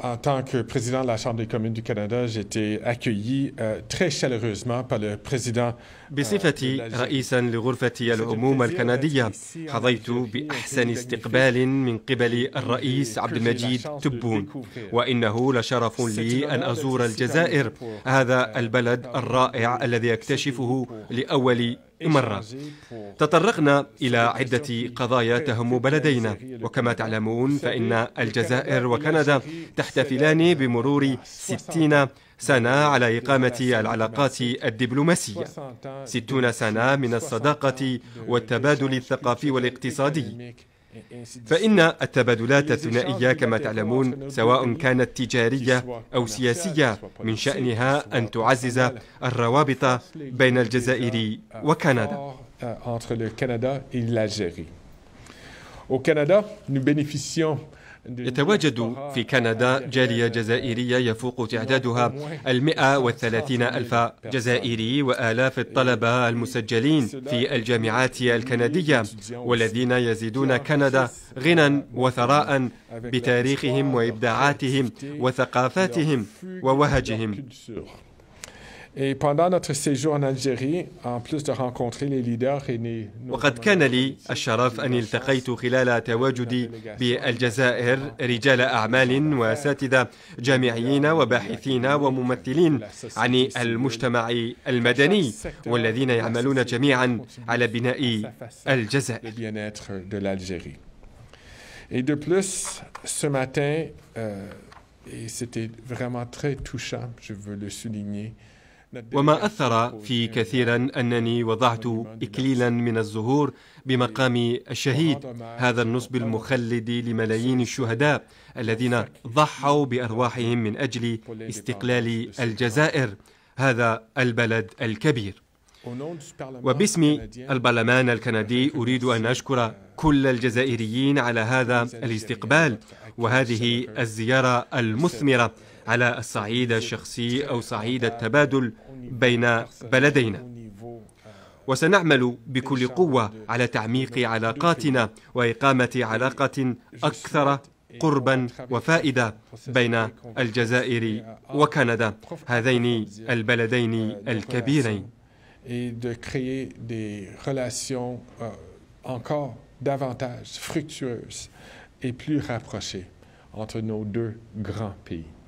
en tant que président de la Chambre des communes du Canada, j'ai été accueilli euh, très chaleureusement par le président euh, بصفتي رئيسا لغرفة العموم الكندية حظيت بأحسن استقبال من قبل الرئيس عبد المجيد تبون وإنه لشرف لي أن أزور الجزائر هذا euh, البلد euh, الرائع الذي أكتشفه لأول مرة تطرقنا إلى عدة قضايا تهم بلدينا وكما تعلمون فإن الجزائر وكندا تحتفلان بمرور ستين سنة على إقامة العلاقات الدبلوماسية ستون سنة من الصداقة والتبادل الثقافي والاقتصادي فإن التبادلات الثنائية كما تعلمون سواء كانت تجارية أو سياسية من شأنها أن تعزز الروابط بين الجزائر وكندا. entre le Canada et l'Algérie. Au Canada, nous bénéficions يتواجد في كندا جالية جزائرية يفوق تعدادها المئة والثلاثين ألف جزائري وآلاف الطلبة المسجلين في الجامعات الكندية والذين يزيدون كندا غنى وثراء بتاريخهم وإبداعاتهم وثقافاتهم ووهجهم Et pendant notre séjour en Algérie, en plus de rencontrer les leaders et les... وقد كان لي الشرف أن التقيت خلال تواجدي بالجزائر رجال أعمال وأساتذة جامعيين وباحثين وممثلين عن المجتمع المدني والذين يعملون جميعا على بناء الجزائر. Et de plus, ce matin, euh, et c'était vraiment très touchant, je veux le souligner, وما أثر في كثيرا أنني وضعت إكليلا من الزهور بمقام الشهيد هذا النصب المخلد لملايين الشهداء الذين ضحوا بأرواحهم من أجل استقلال الجزائر هذا البلد الكبير وباسم البرلمان الكندي أريد أن أشكر كل الجزائريين على هذا الاستقبال وهذه الزيارة المثمرة على الصعيد الشخصي أو صعيد التبادل بين بلدينا وسنعمل بكل قوة على تعميق علاقاتنا وإقامة علاقة أكثر قربا وفائدة بين الجزائر وكندا هذين البلدين الكبيرين et de créer des relations euh, encore davantage fructueuses et plus rapprochées entre nos deux grands pays.